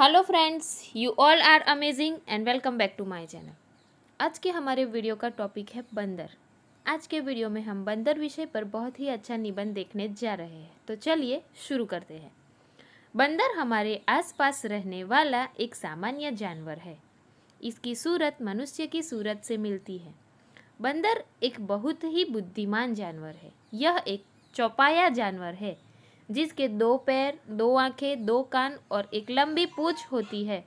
Hello friends you all are amazing and welcome back to my channel आज के हमारे video का topic है बंदर आज के वीडियो में हम बंदर विषय पर बहुत ही अच्छा निबंध देखने जा रहे हैं तो चलिए शुरू करते हैं बंदर हमारे आसपास रहने वाला एक सामान्य जानवर है इसकी सूरत मनुष्य की सूरत से मिलती है बंदर एक बहुत ही बुद्धिमान जानवर है यह एक चौपाया जानवर है जिसके दो पैर दो आंखें दो कान और एक लंबी पूछ होती है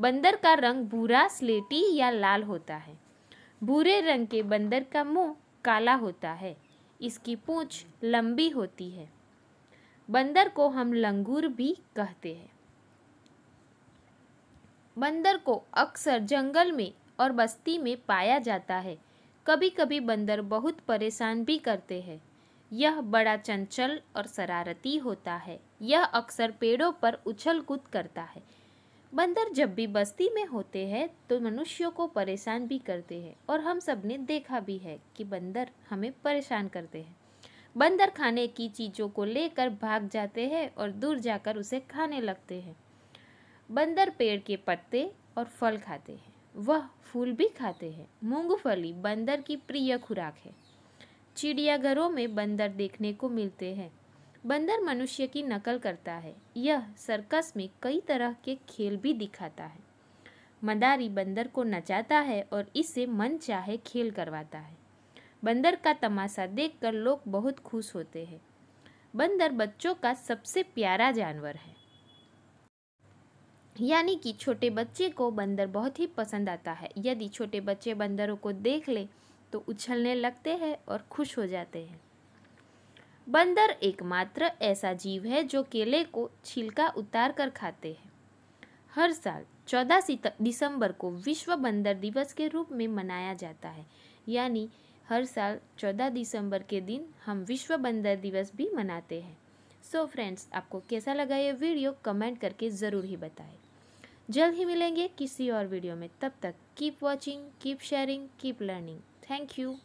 बंदर का रंग भूरा स्लेटी या लाल होता है भूरे रंग के बंदर का मुंह काला होता है इसकी पूंछ लंबी होती है बंदर को हम लंगूर भी कहते हैं बंदर को अक्सर जंगल में और बस्ती में पाया जाता है कभी कभी बंदर बहुत परेशान भी करते हैं यह बड़ा चंचल और शरारती होता है यह अक्सर पेड़ों पर उछल कूद करता है बंदर जब भी बस्ती में होते हैं तो मनुष्यों को परेशान भी करते हैं और हम सब ने देखा भी है कि बंदर हमें परेशान करते हैं बंदर खाने की चीज़ों को लेकर भाग जाते हैं और दूर जाकर उसे खाने लगते हैं बंदर पेड़ के पत्ते और फल खाते हैं वह फूल भी खाते हैं मूंगफली बंदर की प्रिय खुराक है चिड़ियाघरों में बंदर देखने को मिलते हैं बंदर मनुष्य की नकल करता है यह सर्कस में कई तरह के खेल भी दिखाता है मदारी बंदर को नचाता है और इससे मन चाहे खेल करवाता है बंदर का तमाशा देखकर लोग बहुत खुश होते हैं बंदर बच्चों का सबसे प्यारा जानवर है यानी कि छोटे बच्चे को बंदर बहुत ही पसंद आता है यदि छोटे बच्चे बंदरों को देख ले तो उछलने लगते हैं और खुश हो जाते हैं बंदर एकमात्र ऐसा जीव है जो केले को छिलका उतार कर खाते हैं हर साल 14 दिसंबर को विश्व बंदर दिवस के रूप में मनाया जाता है यानी हर साल 14 दिसंबर के दिन हम विश्व बंदर दिवस भी मनाते हैं सो so फ्रेंड्स आपको कैसा लगा ये वीडियो कमेंट करके ज़रूर ही बताएं जल्द ही मिलेंगे किसी और वीडियो में तब तक keep watching keep sharing keep learning Thank you.